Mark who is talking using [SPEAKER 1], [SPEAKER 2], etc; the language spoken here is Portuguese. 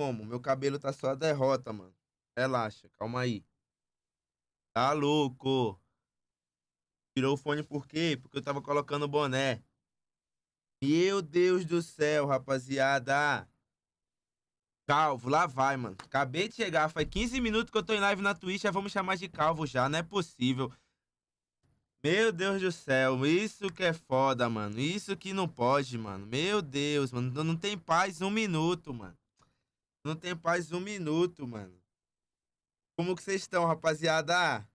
[SPEAKER 1] como? Meu cabelo tá só a derrota, mano. Relaxa, calma aí. Tá louco. Tirou o fone por quê? Porque eu tava colocando boné. Meu Deus do céu, rapaziada. Calvo, lá vai, mano. Acabei de chegar, faz 15 minutos que eu tô em live na Twitch, já vamos chamar de calvo já, não é possível. Meu Deus do céu, isso que é foda, mano. Isso que não pode, mano. Meu Deus, mano, não tem paz um minuto, mano. Não tem paz um minuto, mano. Como que vocês estão, rapaziada?